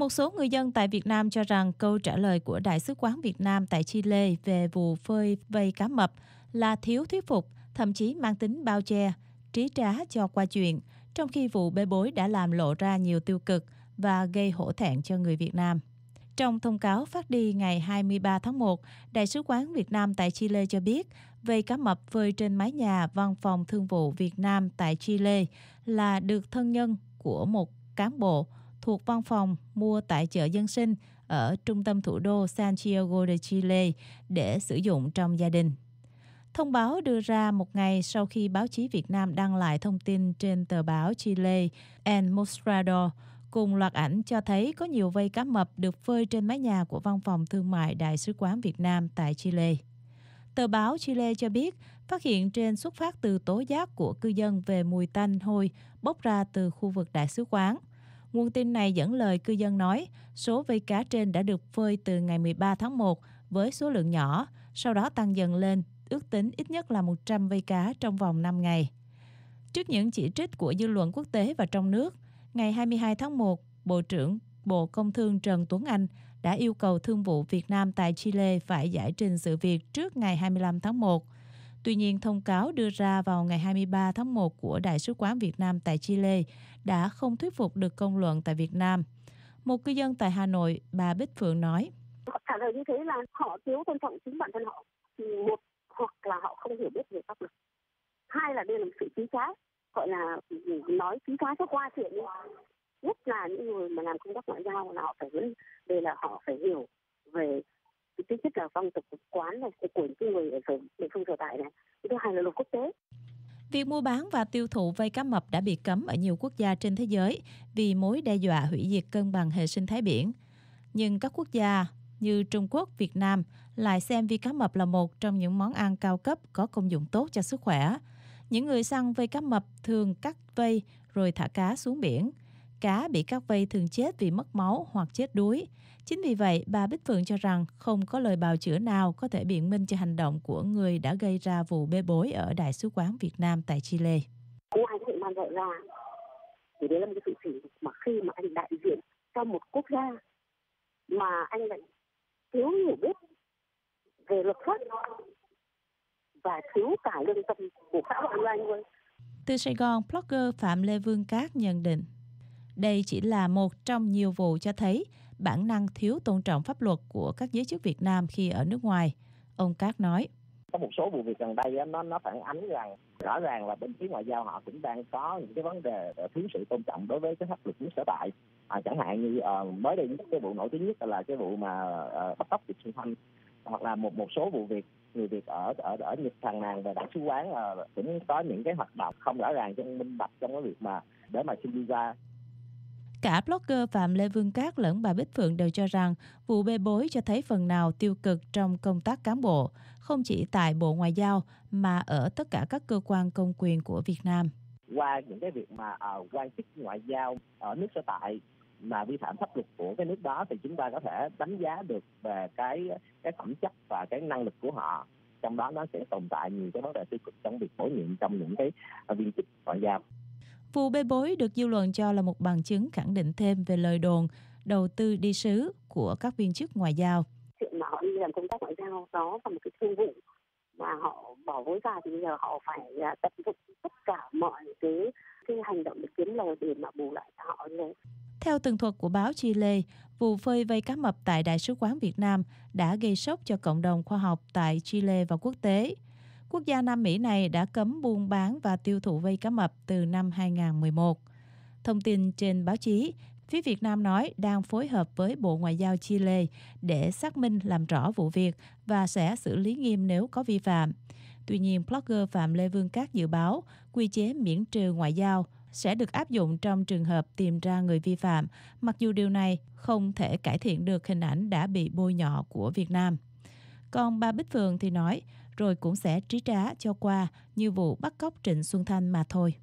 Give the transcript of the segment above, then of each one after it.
Một số người dân tại Việt Nam cho rằng câu trả lời của Đại sứ quán Việt Nam tại Chile về vụ phơi vây cá mập là thiếu thuyết phục, thậm chí mang tính bao che, trí trá cho qua chuyện, trong khi vụ bê bối đã làm lộ ra nhiều tiêu cực và gây hổ thẹn cho người Việt Nam. Trong thông cáo phát đi ngày 23 tháng 1, Đại sứ quán Việt Nam tại Chile cho biết vây cá mập phơi trên mái nhà Văn phòng Thương vụ Việt Nam tại Chile là được thân nhân của một cán bộ thuộc văn phòng mua tại chợ dân sinh ở trung tâm thủ đô Santiago de Chile để sử dụng trong gia đình. Thông báo đưa ra một ngày sau khi báo chí Việt Nam đăng lại thông tin trên tờ báo Chile El Mostrador cùng loạt ảnh cho thấy có nhiều vây cá mập được phơi trên mái nhà của văn phòng thương mại Đại sứ quán Việt Nam tại Chile. Tờ báo Chile cho biết phát hiện trên xuất phát từ tố giác của cư dân về mùi tanh hôi bốc ra từ khu vực đại sứ quán – Nguồn tin này dẫn lời cư dân nói, số vây cá trên đã được phơi từ ngày 13 tháng 1 với số lượng nhỏ, sau đó tăng dần lên, ước tính ít nhất là 100 vây cá trong vòng 5 ngày. Trước những chỉ trích của dư luận quốc tế và trong nước, ngày 22 tháng 1, Bộ trưởng Bộ Công Thương Trần Tuấn Anh đã yêu cầu Thương vụ Việt Nam tại Chile phải giải trình sự việc trước ngày 25 tháng 1. Tuy nhiên, thông cáo đưa ra vào ngày 23 tháng 1 của Đại sứ quán Việt Nam tại Chile đã không thuyết phục được công luận tại Việt Nam. Một cư dân tại Hà Nội, bà Bích Phượng nói. Họ trả lời như thế là họ thiếu tôn trọng chính bản thân họ. một, hoặc là họ không hiểu biết về pháp luật. Hai là đây là một sự trí trái, gọi là ừ, nói trí trái cho qua chuyện đi. Nhất là những người mà làm công tác ngoại giao là họ phải đây là họ phải hiểu về tính chất là phong tục quán này của những người ở sở địa phương sở tại này. Thứ hai là luật quốc tế. Việc mua bán và tiêu thụ vây cá mập đã bị cấm ở nhiều quốc gia trên thế giới vì mối đe dọa hủy diệt cân bằng hệ sinh thái biển. Nhưng các quốc gia như Trung Quốc, Việt Nam lại xem vi cá mập là một trong những món ăn cao cấp có công dụng tốt cho sức khỏe. Những người săn vây cá mập thường cắt vây rồi thả cá xuống biển cá bị các vây thường chết vì mất máu hoặc chết đuối. Chính vì vậy, bà Bích Phượng cho rằng không có lời bào chữa nào có thể biện minh cho hành động của người đã gây ra vụ bê bối ở Đại sứ quán Việt Nam tại Chile. Cô anh hiện mang vậy ra thì đấy là một sự sỉ mà khi mà anh đại diện cho một quốc gia mà anh lại thiếu hiểu biết về luật pháp và thiếu cả lương tâm của xã hội anh. luôn. Từ Sài Gòn, blogger Phạm Lê Vương Cát nhận định. Đây chỉ là một trong nhiều vụ cho thấy bản năng thiếu tôn trọng pháp luật của các giới chức Việt Nam khi ở nước ngoài. Ông Cát nói. Có một số vụ việc gần đây nó nó phản ánh rằng rõ ràng là bên phía ngoại giao họ cũng đang có những cái vấn đề ờ, thiếu sự tôn trọng đối với cái pháp luật nước sở tại à, chẳng hạn như uh, mới đây nhất cái vụ nổi tiếng nhất là cái vụ mà à, uh, bắt cóc Diệp Xuân Thanh hoặc là một một số vụ việc người Việt ở ở ở Nhật thằng nàng và đại sứ quán uh, cũng có những cái hoạt động không rõ ràng trong minh bạch trong cái việc mà để mà xin visa Cả blogger Phạm Lê Vương Cát lẫn bà Bích Phượng đều cho rằng vụ bê bối cho thấy phần nào tiêu cực trong công tác cán bộ, không chỉ tại Bộ Ngoại giao mà ở tất cả các cơ quan công quyền của Việt Nam. Qua những cái việc mà uh, quan chức ngoại giao ở nước sở tại mà vi phạm pháp luật của cái nước đó thì chúng ta có thể đánh giá được về cái cái phẩm chất và cái năng lực của họ trong đó nó sẽ tồn tại nhiều cái vấn đề tiêu cực trong việc bổ nhiệm trong những cái viên chức ngoại giao Vụ bê bối được dư luận cho là một bằng chứng khẳng định thêm về lời đồn đầu tư đi sứ của các viên chức ngoại giao. Chuyện mà họ đi làm công tác ngoại giao đó là một cái thương vụ mà họ bỏ vốn ra thì bây giờ họ phải à, tận dụng tất cả mọi cái cái hành động để kiếm lời để mà bù lại cho họ lên. Theo tường thuật của báo Chile, vụ phơi vây cá mập tại Đại sứ quán Việt Nam đã gây sốc cho cộng đồng khoa học tại Chile và quốc tế. Quốc gia Nam Mỹ này đã cấm buôn bán và tiêu thụ vây cá mập từ năm 2011. Thông tin trên báo chí, phía Việt Nam nói đang phối hợp với Bộ Ngoại giao Chile để xác minh làm rõ vụ việc và sẽ xử lý nghiêm nếu có vi phạm. Tuy nhiên, blogger Phạm Lê Vương Cát dự báo quy chế miễn trừ ngoại giao sẽ được áp dụng trong trường hợp tìm ra người vi phạm, mặc dù điều này không thể cải thiện được hình ảnh đã bị bôi nhọ của Việt Nam. Còn bà Bích Phường thì nói, rồi cũng sẽ trí trá cho qua như vụ bắt cóc Trịnh Xuân Thanh mà thôi.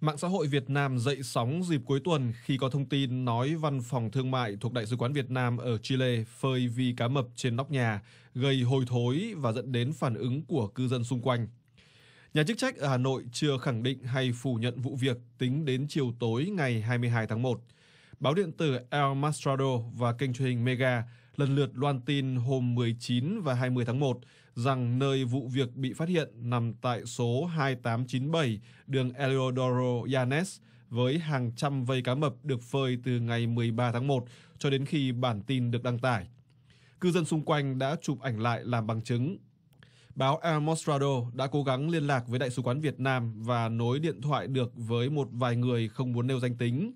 Mạng xã hội Việt Nam dậy sóng dịp cuối tuần khi có thông tin nói văn phòng thương mại thuộc Đại sứ quán Việt Nam ở Chile phơi vi cá mập trên nóc nhà, gây hôi thối và dẫn đến phản ứng của cư dân xung quanh. Nhà chức trách ở Hà Nội chưa khẳng định hay phủ nhận vụ việc tính đến chiều tối ngày 22 tháng 1. Báo điện tử El Mastrado và kênh truyền hình Mega lần lượt loan tin hôm 19 và 20 tháng 1 rằng nơi vụ việc bị phát hiện nằm tại số 2897 đường Eleodoro Yanes với hàng trăm vây cá mập được phơi từ ngày 13 tháng 1 cho đến khi bản tin được đăng tải. Cư dân xung quanh đã chụp ảnh lại làm bằng chứng. Báo El Mostrado đã cố gắng liên lạc với Đại sứ quán Việt Nam và nối điện thoại được với một vài người không muốn nêu danh tính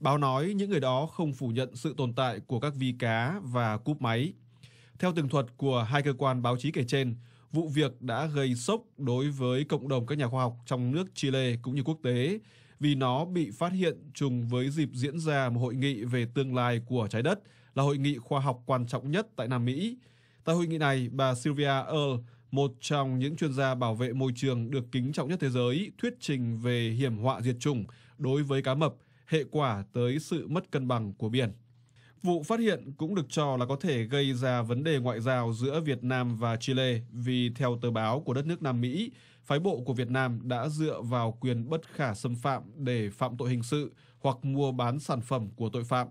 Báo nói những người đó không phủ nhận sự tồn tại của các vi cá và cúp máy. Theo tường thuật của hai cơ quan báo chí kể trên, vụ việc đã gây sốc đối với cộng đồng các nhà khoa học trong nước Chile cũng như quốc tế vì nó bị phát hiện trùng với dịp diễn ra một hội nghị về tương lai của trái đất là hội nghị khoa học quan trọng nhất tại Nam Mỹ. Tại hội nghị này, bà Sylvia Earle, một trong những chuyên gia bảo vệ môi trường được kính trọng nhất thế giới, thuyết trình về hiểm họa diệt chủng đối với cá mập hệ quả tới sự mất cân bằng của biển. Vụ phát hiện cũng được cho là có thể gây ra vấn đề ngoại giao giữa Việt Nam và Chile vì theo tờ báo của đất nước Nam Mỹ, phái bộ của Việt Nam đã dựa vào quyền bất khả xâm phạm để phạm tội hình sự hoặc mua bán sản phẩm của tội phạm.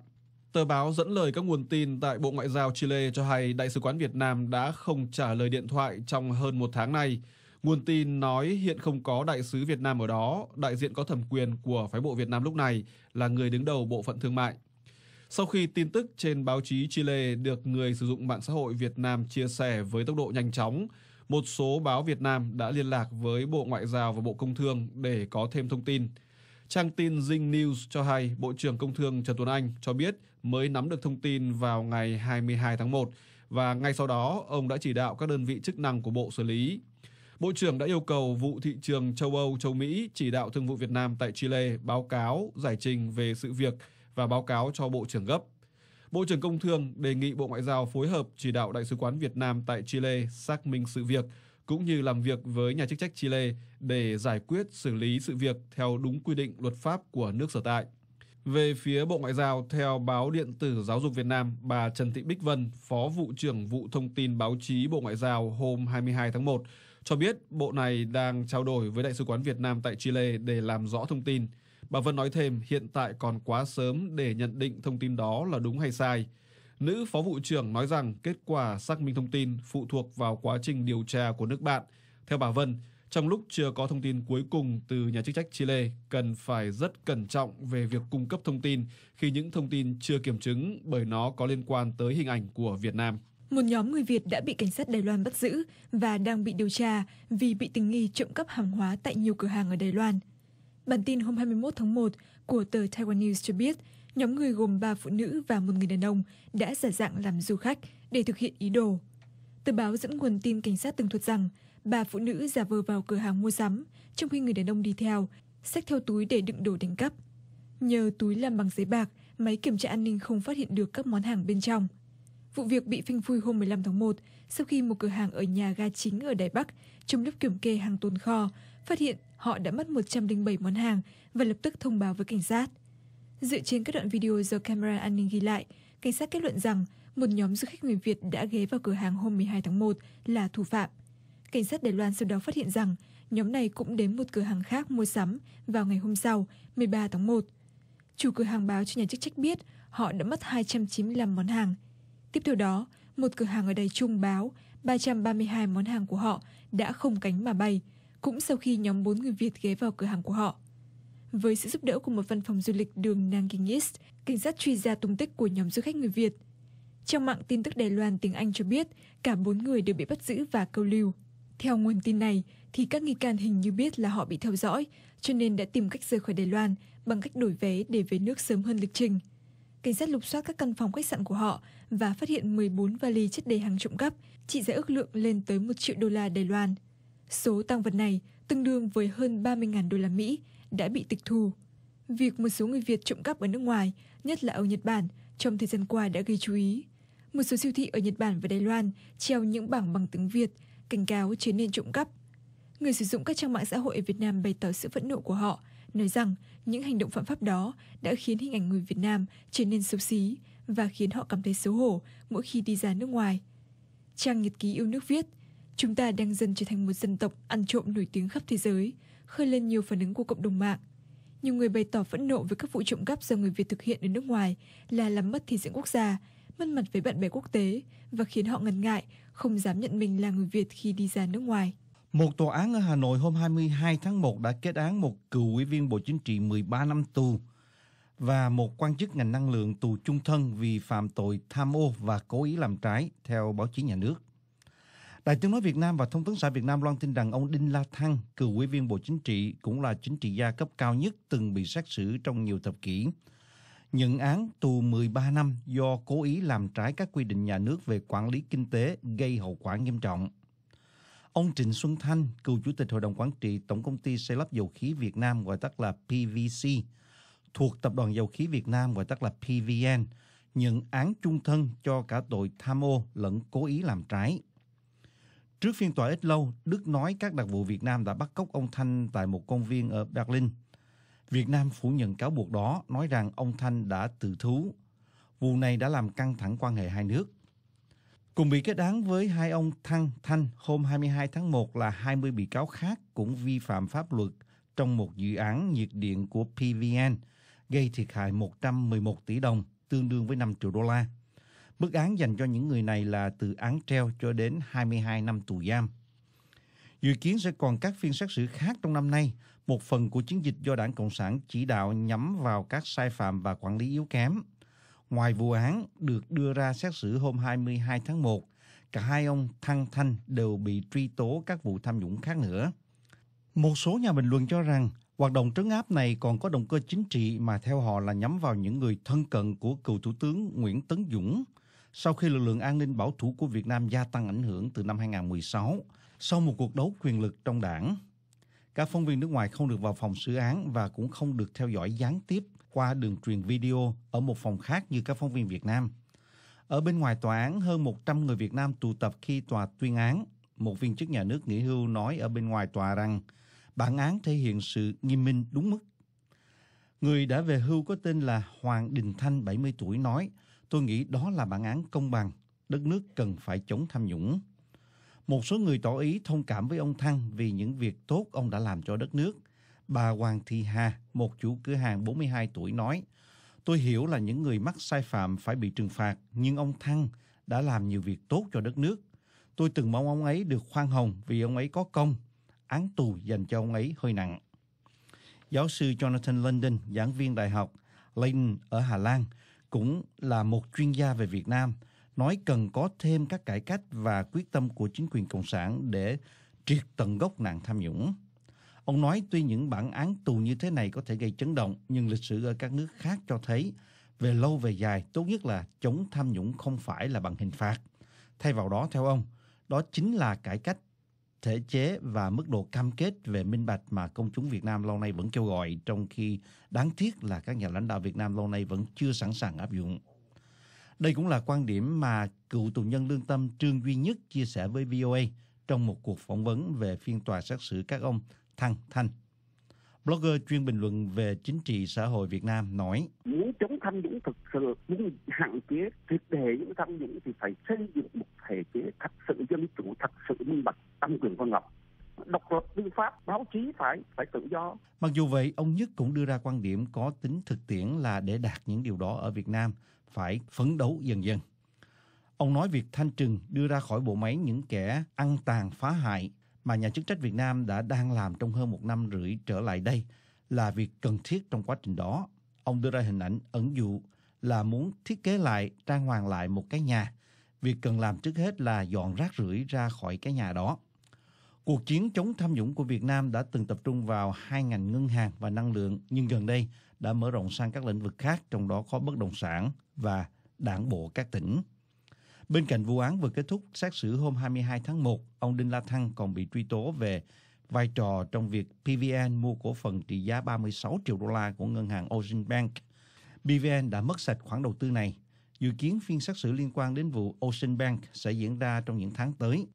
Tờ báo dẫn lời các nguồn tin tại Bộ Ngoại giao Chile cho hay Đại sứ quán Việt Nam đã không trả lời điện thoại trong hơn một tháng nay, Nguồn tin nói hiện không có đại sứ Việt Nam ở đó, đại diện có thẩm quyền của phái bộ Việt Nam lúc này là người đứng đầu bộ phận thương mại. Sau khi tin tức trên báo chí Chile được người sử dụng mạng xã hội Việt Nam chia sẻ với tốc độ nhanh chóng, một số báo Việt Nam đã liên lạc với Bộ Ngoại giao và Bộ Công Thương để có thêm thông tin. Trang tin Zing News cho hay Bộ trưởng Công Thương Trần Tuấn Anh cho biết mới nắm được thông tin vào ngày 22 tháng 1 và ngay sau đó ông đã chỉ đạo các đơn vị chức năng của Bộ xử lý. Bộ trưởng đã yêu cầu vụ thị trường châu Âu, châu Mỹ chỉ đạo Thương vụ Việt Nam tại Chile báo cáo, giải trình về sự việc và báo cáo cho Bộ trưởng gấp. Bộ trưởng Công Thương đề nghị Bộ Ngoại giao phối hợp chỉ đạo Đại sứ quán Việt Nam tại Chile xác minh sự việc, cũng như làm việc với nhà chức trách Chile để giải quyết xử lý sự việc theo đúng quy định luật pháp của nước sở tại. Về phía Bộ Ngoại giao, theo báo điện tử Giáo dục Việt Nam, bà Trần Thị Bích Vân, Phó Vụ trưởng Vụ Thông tin Báo chí Bộ Ngoại giao hôm 22 tháng 1, cho biết bộ này đang trao đổi với Đại sứ quán Việt Nam tại Chile để làm rõ thông tin. Bà Vân nói thêm hiện tại còn quá sớm để nhận định thông tin đó là đúng hay sai. Nữ phó vụ trưởng nói rằng kết quả xác minh thông tin phụ thuộc vào quá trình điều tra của nước bạn. Theo bà Vân, trong lúc chưa có thông tin cuối cùng từ nhà chức trách Chile, cần phải rất cẩn trọng về việc cung cấp thông tin khi những thông tin chưa kiểm chứng bởi nó có liên quan tới hình ảnh của Việt Nam một nhóm người Việt đã bị cảnh sát Đài Loan bắt giữ và đang bị điều tra vì bị tình nghi trộm cắp hàng hóa tại nhiều cửa hàng ở Đài Loan. Bản tin hôm 21 tháng 1 của tờ Taiwan News cho biết, nhóm người gồm ba phụ nữ và một người đàn ông đã giả dạng làm du khách để thực hiện ý đồ. Tờ báo dẫn nguồn tin cảnh sát tường thuật rằng ba phụ nữ giả vờ vào cửa hàng mua sắm, trong khi người đàn ông đi theo, xách theo túi để đựng đồ đánh cắp. Nhờ túi làm bằng giấy bạc, máy kiểm tra an ninh không phát hiện được các món hàng bên trong. Vụ việc bị phanh phui hôm 15 tháng 1 sau khi một cửa hàng ở nhà ga chính ở Đài Bắc trong lúc kiểm kê hàng tồn kho phát hiện họ đã mất 107 món hàng và lập tức thông báo với cảnh sát. Dựa trên các đoạn video do camera an ninh ghi lại, cảnh sát kết luận rằng một nhóm du khách người Việt đã ghé vào cửa hàng hôm 12 tháng 1 là thủ phạm. Cảnh sát Đài Loan sau đó phát hiện rằng nhóm này cũng đến một cửa hàng khác mua sắm vào ngày hôm sau, 13 tháng 1. Chủ cửa hàng báo cho nhà chức trách biết họ đã mất 295 món hàng, tiếp theo đó một cửa hàng ở đài trung báo 332 món hàng của họ đã không cánh mà bay cũng sau khi nhóm bốn người Việt ghé vào cửa hàng của họ. Với sự giúp đỡ của một văn phòng du lịch đường Nanking East, cảnh sát truy ra tung tích của nhóm du khách người Việt. trong mạng tin tức Đài Loan tiếng Anh cho biết cả bốn người đều bị bắt giữ và câu lưu. Theo nguồn tin này, thì các nghi can hình như biết là họ bị theo dõi, cho nên đã tìm cách rời khỏi Đài Loan bằng cách đổi vé để về nước sớm hơn lịch trình cảnh sát lục soát các căn phòng khách sạn của họ và phát hiện 14 vali chất đầy hàng trộm cắp trị giá ước lượng lên tới một triệu đô la Đài Loan. Số tăng vật này tương đương với hơn 30.000 đô la Mỹ đã bị tịch thu. Việc một số người Việt trộm cắp ở nước ngoài, nhất là ở Nhật Bản, trong thời gian qua đã gây chú ý. Một số siêu thị ở Nhật Bản và Đài Loan treo những bảng bằng tiếng Việt cảnh cáo chế nên trộm cắp. Người sử dụng các trang mạng xã hội ở Việt Nam bày tỏ sự phẫn nộ của họ, nói rằng những hành động phạm pháp đó đã khiến hình ảnh người Việt Nam trở nên xấu xí và khiến họ cảm thấy xấu hổ mỗi khi đi ra nước ngoài. Trang nhật ký yêu nước viết, chúng ta đang dần trở thành một dân tộc ăn trộm nổi tiếng khắp thế giới, khơi lên nhiều phản ứng của cộng đồng mạng. Nhiều người bày tỏ phẫn nộ với các vụ trộm cắp do người Việt thực hiện ở nước ngoài là làm mất thể diện quốc gia, mất mặt với bạn bè quốc tế và khiến họ ngần ngại, không dám nhận mình là người Việt khi đi ra nước ngoài. Một tòa án ở Hà Nội hôm 22 tháng 1 đã kết án một cựu ủy viên Bộ Chính trị 13 năm tù và một quan chức ngành năng lượng tù chung thân vì phạm tội tham ô và cố ý làm trái, theo báo chí nhà nước. Đại tướng nói Việt Nam và Thông tấn xã Việt Nam loan tin rằng ông Đinh La Thăng, cựu ủy viên Bộ Chính trị, cũng là chính trị gia cấp cao nhất từng bị xét xử trong nhiều thập kỷ. Nhận án tù 13 năm do cố ý làm trái các quy định nhà nước về quản lý kinh tế gây hậu quả nghiêm trọng. Ông Trịnh Xuân Thanh, cựu chủ tịch hội đồng quản trị Tổng công ty xây lắp dầu khí Việt Nam gọi tắt là PVC, thuộc Tập đoàn Dầu khí Việt Nam gọi tắt là PVN, nhận án chung thân cho cả tội tham ô lẫn cố ý làm trái. Trước phiên tòa ít lâu, Đức nói các đặc vụ Việt Nam đã bắt cóc ông Thanh tại một công viên ở Berlin. Việt Nam phủ nhận cáo buộc đó, nói rằng ông Thanh đã tự thú. Vụ này đã làm căng thẳng quan hệ hai nước. Cùng bị kết án với hai ông Thăng Thanh hôm 22 tháng 1 là 20 bị cáo khác cũng vi phạm pháp luật trong một dự án nhiệt điện của PVN, gây thiệt hại 111 tỷ đồng, tương đương với 5 triệu đô la. Bức án dành cho những người này là từ án treo cho đến 22 năm tù giam. Dự kiến sẽ còn các phiên xét xử khác trong năm nay, một phần của chiến dịch do Đảng Cộng sản chỉ đạo nhắm vào các sai phạm và quản lý yếu kém – Ngoài vụ án được đưa ra xét xử hôm 22 tháng 1, cả hai ông Thăng Thanh đều bị truy tố các vụ tham nhũng khác nữa. Một số nhà bình luận cho rằng hoạt động trấn áp này còn có động cơ chính trị mà theo họ là nhắm vào những người thân cận của cựu Thủ tướng Nguyễn Tấn Dũng sau khi lực lượng an ninh bảo thủ của Việt Nam gia tăng ảnh hưởng từ năm 2016 sau một cuộc đấu quyền lực trong đảng. Các phóng viên nước ngoài không được vào phòng xử án và cũng không được theo dõi gián tiếp qua đường truyền video ở một phòng khác như các phóng viên Việt Nam. Ở bên ngoài tòa án, hơn 100 người Việt Nam tụ tập khi tòa tuyên án. Một viên chức nhà nước nghỉ hưu nói ở bên ngoài tòa rằng bản án thể hiện sự nghiêm minh đúng mức. Người đã về hưu có tên là Hoàng Đình Thanh, 70 tuổi, nói Tôi nghĩ đó là bản án công bằng, đất nước cần phải chống tham nhũng. Một số người tỏ ý thông cảm với ông Thăng vì những việc tốt ông đã làm cho đất nước. Bà Hoàng Thị Hà, một chủ cửa hàng 42 tuổi nói, Tôi hiểu là những người mắc sai phạm phải bị trừng phạt, nhưng ông Thăng đã làm nhiều việc tốt cho đất nước. Tôi từng mong ông ấy được khoan hồng vì ông ấy có công. Án tù dành cho ông ấy hơi nặng. Giáo sư Jonathan London, giảng viên đại học Leiden ở Hà Lan, cũng là một chuyên gia về Việt Nam, nói cần có thêm các cải cách và quyết tâm của chính quyền Cộng sản để triệt tận gốc nạn tham nhũng. Ông nói tuy những bản án tù như thế này có thể gây chấn động, nhưng lịch sử ở các nước khác cho thấy về lâu về dài tốt nhất là chống tham nhũng không phải là bằng hình phạt. Thay vào đó theo ông, đó chính là cải cách thể chế và mức độ cam kết về minh bạch mà công chúng Việt Nam lâu nay vẫn kêu gọi trong khi đáng tiếc là các nhà lãnh đạo Việt Nam lâu nay vẫn chưa sẵn sàng áp dụng. Đây cũng là quan điểm mà cựu tù nhân lương tâm Trương Duy Nhất chia sẻ với VOA trong một cuộc phỏng vấn về phiên tòa xét xử các ông Thăng Thanh. Blogger chuyên bình luận về chính trị xã hội Việt Nam nói. Muốn chống tham nhũng thực sự, muốn hạn chế triệt để những tham nhũng thì phải xây dựng một thể chế thật sự dân chủ, thật sự minh bạch, tăng cường con ngọc độc lập tư pháp báo chí phải phải tự do mặc dù vậy ông nhất cũng đưa ra quan điểm có tính thực tiễn là để đạt những điều đó ở việt nam phải phấn đấu dần dần ông nói việc thanh trừng đưa ra khỏi bộ máy những kẻ ăn tàn phá hại mà nhà chức trách Việt Nam đã đang làm trong hơn một năm rưỡi trở lại đây là việc cần thiết trong quá trình đó. Ông đưa ra hình ảnh ẩn dụ là muốn thiết kế lại, trang hoàng lại một cái nhà. Việc cần làm trước hết là dọn rác rưởi ra khỏi cái nhà đó. Cuộc chiến chống tham nhũng của Việt Nam đã từng tập trung vào hai ngành ngân hàng và năng lượng, nhưng gần đây đã mở rộng sang các lĩnh vực khác, trong đó có bất động sản và đảng bộ các tỉnh. Bên cạnh vụ án vừa kết thúc xét xử hôm 22 tháng 1, ông Đinh La Thăng còn bị truy tố về vai trò trong việc PVN mua cổ phần trị giá 36 triệu đô la của ngân hàng Ocean Bank. PVN đã mất sạch khoản đầu tư này. Dự kiến phiên xét xử liên quan đến vụ Ocean Bank sẽ diễn ra trong những tháng tới.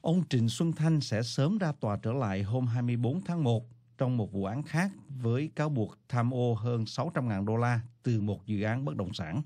Ông Trịnh Xuân Thanh sẽ sớm ra tòa trở lại hôm 24 tháng 1 trong một vụ án khác với cáo buộc tham ô hơn 600.000 đô la từ một dự án bất động sản.